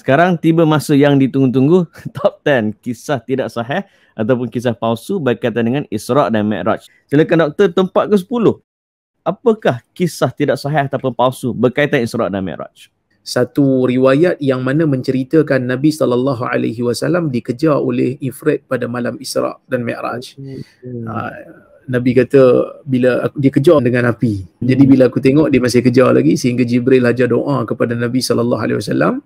Sekarang tiba masa yang ditunggu-tunggu top 10 kisah tidak sahih ataupun kisah palsu berkaitan dengan Isra' dan Mi'raj. Silakan doktor tempat ke-10. Apakah kisah tidak sahih ataupun palsu berkaitan Isra' dan Mi'raj? Satu riwayat yang mana menceritakan Nabi sallallahu alaihi wasallam dikejar oleh ifrit pada malam Isra' dan Mi'raj. Hmm. Ah, Nabi kata bila aku dikejar dengan api. Jadi hmm. bila aku tengok dia masih kejar lagi sehingga Jibril hajar doa kepada Nabi sallallahu alaihi wasallam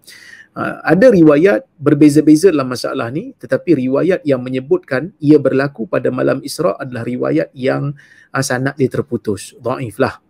Ah, ada riwayat berbeza-beza dalam masalah ni tetapi riwayat yang menyebutkan ia berlaku pada malam Isra adalah riwayat yang ah, sanad dia terputus dhaif lah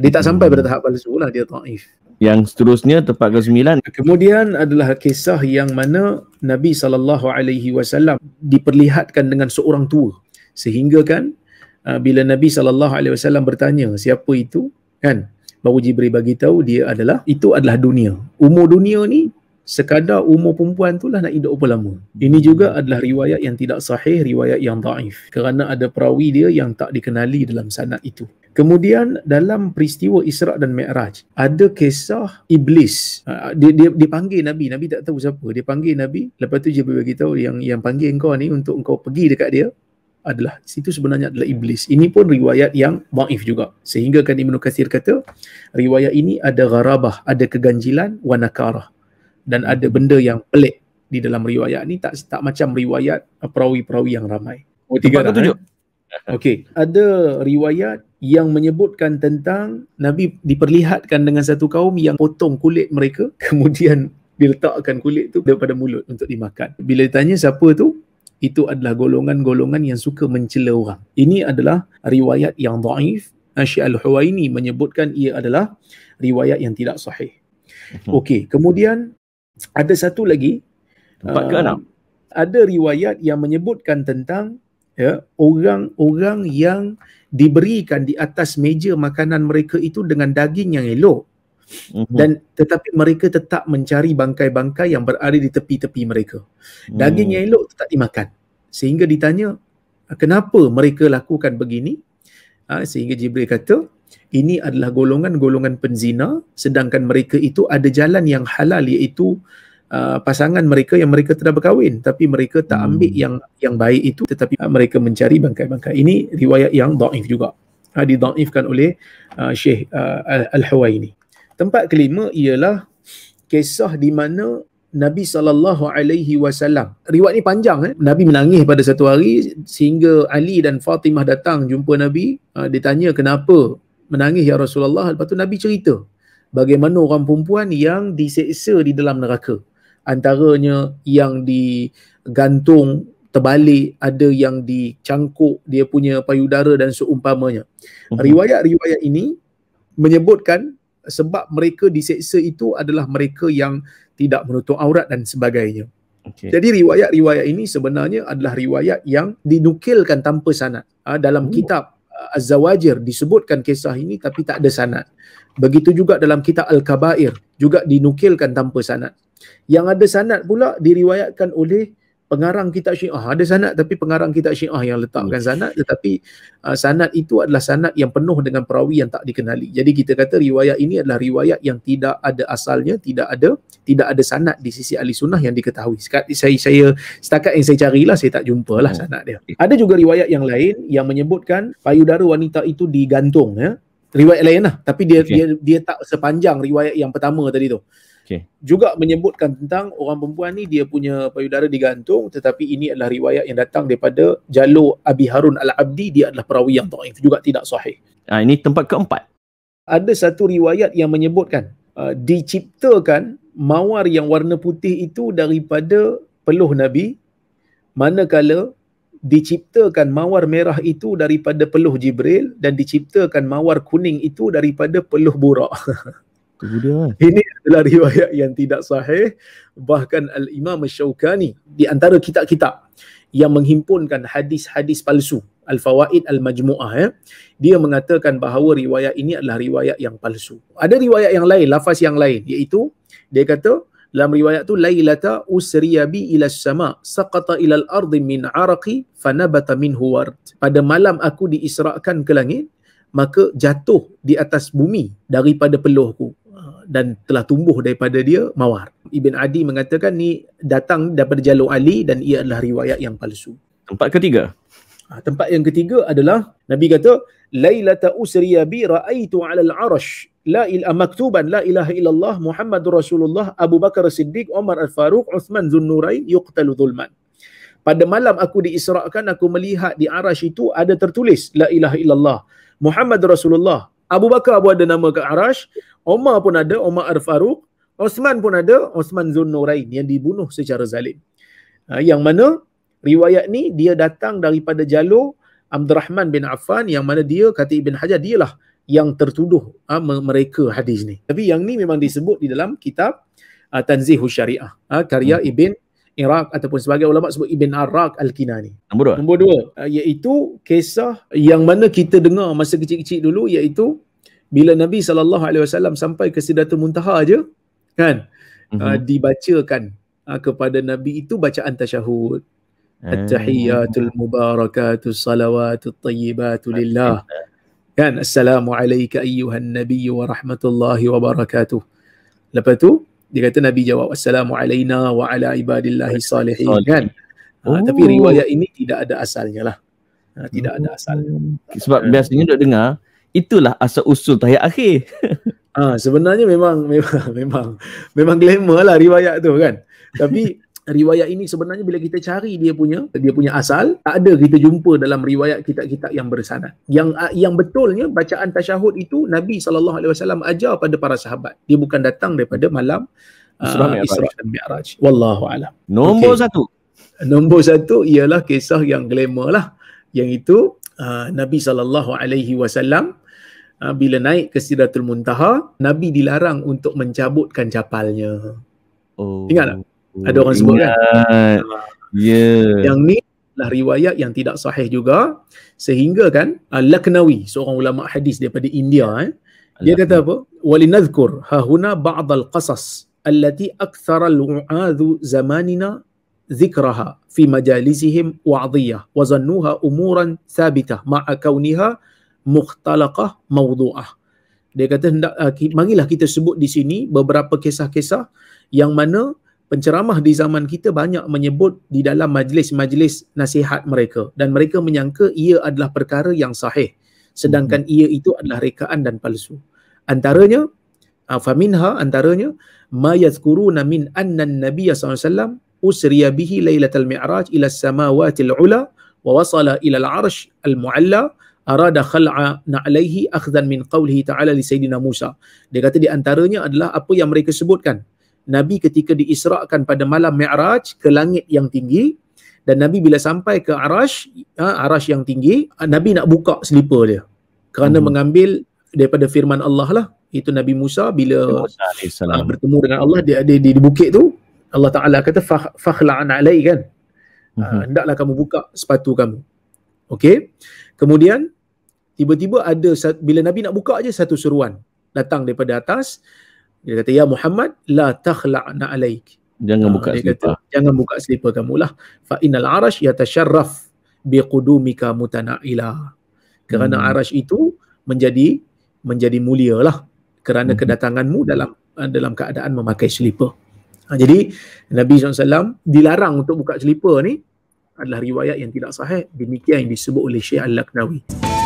dia tak sampai pada hmm. tahap palsu lah dia dhaif yang seterusnya tempat ke-9 kemudian adalah kisah yang mana Nabi sallallahu alaihi wasallam diperlihatkan dengan seorang tua sehingga kan ah, bila Nabi sallallahu alaihi wasallam bertanya siapa itu kan Baru Jibril bagi tahu dia adalah itu adalah dunia. Umur dunia ni sekadar umur perempuan itulah nak hidup berapa lama. Hmm. Ini juga adalah riwayat yang tidak sahih, riwayat yang daif. Kerana ada perawi dia yang tak dikenali dalam sanad itu. Kemudian dalam peristiwa Isra' dan Mi'raj, ada kisah Iblis. Ah, ah, dia, dia, dia panggil Nabi, Nabi tak tahu siapa. Dia panggil Nabi, lepas tu Jibril beritahu yang yang panggil engkau ni untuk engkau pergi dekat dia, adalah situ sebenarnya adalah iblis. Ini pun riwayat yang maif juga. Sehingga kan Ibn Kathir kata, riwayat ini ada gharabah, ada keganjilan, wanakarah dan hmm. ada benda yang pelik di dalam riwayat ni tak tak macam riwayat uh, perawi-perawi yang ramai. Oh, tiga Tempat eh? tujuh. Okey, ada riwayat yang menyebutkan tentang Nabi diperlihatkan dengan satu kaum yang potong kulit mereka kemudian diletakkan kulit tu daripada mulut untuk dimakan. Bila ditanya siapa tu? Itu adalah golongan-golongan yang suka mencela orang. Ini adalah riwayat yang dhaif. Nasyi al-Huwaini menyebutkan ia adalah riwayat yang tidak sahih. Hmm. Okey, kemudian ada satu lagi empat uh, eh, ke enam ada riwayat yang menyebutkan tentang ya orang-orang yang diberikan di atas meja makanan mereka itu dengan daging yang elok mhm. dan tetapi mereka tetap mencari bangkai-bangkai yang berada di tepi-tepi mereka. Hmm. Daging yang elok tetap dimakan. Sehingga ditanya, kenapa mereka lakukan begini? Ah, sehingga Jibril kata, ini adalah golongan-golongan penzina sedangkan mereka itu ada jalan yang halal iaitu uh, pasangan mereka yang mereka telah berkahwin tapi mereka tak hmm. ambil hmm. yang yang baik itu tetapi uh, mereka mencari bangkai-bangkai ini riwayat yang daif juga uh, didaifkan oleh uh, Syekh uh, Al-Huwaini tempat kelima ialah kisah di mana Nabi sallallahu alaihi wasallam. Riwayat ni panjang eh. Nabi menangis pada satu hari sehingga Ali dan Fatimah datang jumpa Nabi, uh, ditanya kenapa menangis ya Rasulullah lepas tu Nabi cerita bagaimana orang perempuan yang diseksa di dalam neraka antaranya yang digantung terbalik ada yang dicangkuk dia punya payudara dan seumpamanya mhm. riwayat-riwayat ini menyebutkan sebab mereka diseksa itu adalah mereka yang tidak menutup aurat dan sebagainya Okay. Jadi riwayat-riwayat ini sebenarnya adalah riwayat yang dinukilkan tanpa sanad uh, dalam oh. kitab Az-Zawajir disebutkan kisah ini tapi tak ada sanad. Begitu juga dalam kitab Al-Kabair juga dinukilkan tanpa sanad. Yang ada sanad pula diriwayatkan oleh pengarang kitab syiah ada sanad tapi pengarang kitab syiah yang letakkan sanad tetapi uh, sanad itu adalah sanad yang penuh dengan perawi yang tak dikenali jadi kita kata riwayat ini adalah riwayat yang tidak ada asalnya tidak ada tidak ada sanad di sisi ahli sunnah yang diketahui Sekat, saya saya setakat yang saya carilah saya tak jumpalah oh. sanad dia ada juga riwayat yang lain yang menyebutkan payudara wanita itu digantung ya riwayat lain lah tapi dia okay. dia dia tak sepanjang riwayat yang pertama tadi tu okay. juga menyebutkan tentang orang perempuan ni dia punya payudara digantung tetapi ini adalah riwayat yang datang daripada Jalur Abi Harun Al-Abdi dia adalah perawi yang taif juga tidak sahih. Ah ini tempat keempat. Ada satu riwayat yang menyebutkan uh, diciptakan mawar yang warna putih itu daripada peluh nabi manakala diciptakan mawar merah itu daripada peluh Jibril dan diciptakan mawar kuning itu daripada peluh burak. dia lah. Eh? Ini adalah riwayat yang tidak sahih bahkan al-Imam Syaukani di antara kitab-kitab yang menghimpunkan hadis-hadis palsu al-fawaid al-majmuah ya dia mengatakan bahawa riwayat ini adalah riwayat yang palsu. Ada riwayat yang lain, lafaz yang lain iaitu dia kata dalam riwayat tu lailata usriya bi ila sama saqata ila al-ard min araqi fanabata min ward. Pada malam aku diisrakan ke langit maka jatuh di atas bumi daripada peluhku dan telah tumbuh daripada dia mawar. Ibn Adi mengatakan ni datang daripada jalur Ali dan ia adalah riwayat yang palsu. Tempat ketiga. Ha, tempat yang ketiga adalah Nabi kata Lailata usri bi ra'aitu 'ala al-'arsh la il maktuban la ilaha illallah Muhammadur Rasulullah Abu Bakar Siddiq Umar Al-Faruq Uthman Zunnurain yuqtalu zulman. Pada malam aku diisrakan aku melihat di arash itu ada tertulis la ilaha illallah Muhammad Rasulullah Abu Bakar pun ada nama kat Arash, Omar pun ada, Omar Al-Faruq, Osman pun ada, Osman Zunurain yang dibunuh secara zalim. Ha, yang mana riwayat ni dia datang daripada jalur Rahman bin Affan yang mana dia kata Ibn Hajar lah yang tertuduh ha, mereka hadis ni. Tapi yang ni memang disebut di dalam kitab uh, Tanzihus Syariah, ha, karya hmm. Ibn Iraq ataupun sebagai ulama sebut Ibn Arak Al-Kinani. Nombor dua. Nombor dua uh, iaitu kisah yang mana kita dengar masa kecil-kecil dulu iaitu bila Nabi sallallahu alaihi wasallam sampai ke Sidratul Muntaha aje kan mm-hmm. dibacakan uh, kepada Nabi itu bacaan tasyahud. Hmm. At-tahiyatul mubarakatu salawatu tayyibatu lillah. Kan assalamu alayka ayyuhan nabiyyu wa rahmatullahi wa barakatuh. Lepas tu dia kata Nabi jawab assalamu alaina wa ala ibadillahi salihin Salih. kan ha, oh. ha, tapi riwayat ini tidak ada asalnya lah ha, tidak oh. ada asalnya sebab ha. biasanya duk dengar itulah asal usul tahiyat akhir ha, sebenarnya memang memang memang memang glamour lah riwayat tu kan tapi riwayat ini sebenarnya bila kita cari dia punya dia punya asal tak ada kita jumpa dalam riwayat kitab-kitab yang bersanad yang ah, yang betulnya bacaan tasyahud itu Nabi sallallahu alaihi wasallam ajar pada para sahabat dia bukan datang daripada malam ah, Isra, dan Mi'raj wallahu alam nombor okay. satu nombor satu ialah kisah yang glamour lah yang itu uh, Nabi sallallahu alaihi wasallam bila naik ke Sidratul Muntaha Nabi dilarang untuk mencabutkan capalnya oh. ingat tak? Ada orang sebut kan? Yeah. Yang ni lah riwayat yang tidak sahih juga sehingga kan uh, Laknawi seorang ulama hadis daripada India eh dia kata apa walinadhkur hahuna ba'd alqasas allati akthar alu'adh zamanina dhikraha fi majalisihim wa'diyah wa zannuha umuran thabitah ma'a kauniha mukhtalaqah mawdu'ah dia kata hendak uh, ah, manggillah kita sebut di sini beberapa kisah-kisah yang mana penceramah di zaman kita banyak menyebut di dalam majlis-majlis nasihat mereka dan mereka menyangka ia adalah perkara yang sahih sedangkan hmm ia itu adalah rekaan dan palsu antaranya ah, faminha antaranya ma yazkuruna min anna an-nabiy sallallahu alaihi wasallam usriya bihi lailatal mi'raj ila samawatil ula wa wasala ila al-arsh al-mu'alla arada khal'a na'alaihi akhdan min qawlihi ta'ala li sayidina Musa. Dia kata di antaranya adalah apa yang mereka sebutkan. Nabi ketika diisrakan pada malam Mi'raj ke langit yang tinggi dan Nabi bila sampai ke Arash, ha, Arash yang tinggi, Nabi nak buka sleeper dia. Kerana hmm. mengambil daripada firman Allah lah. Itu Nabi Musa bila Musa ha, bertemu dengan Allah di, di, di, di bukit tu, Allah Ta'ala kata, فَخْلَعَنْ عَلَيْهِ kan? Ha, mhm. Hendaklah hmm. ha, kamu buka sepatu kamu. Okay? Kemudian, tiba-tiba ada, bila Nabi nak buka je, satu seruan datang daripada atas. Dia kata, Ya Muhammad, la takhla'na alaik. Jangan ah, buka selipar. Jangan buka selipar kamu lah. Fa'inal arash yatasharraf biqudumika mutana'ila. Kerana hmm. arash itu menjadi menjadi mulia lah. Kerana hmm. kedatanganmu dalam dalam keadaan memakai selipar. Ha, jadi Nabi SAW dilarang untuk buka selipar ni adalah riwayat yang tidak sahih. Demikian yang disebut oleh Syekh al Al-Laknawi.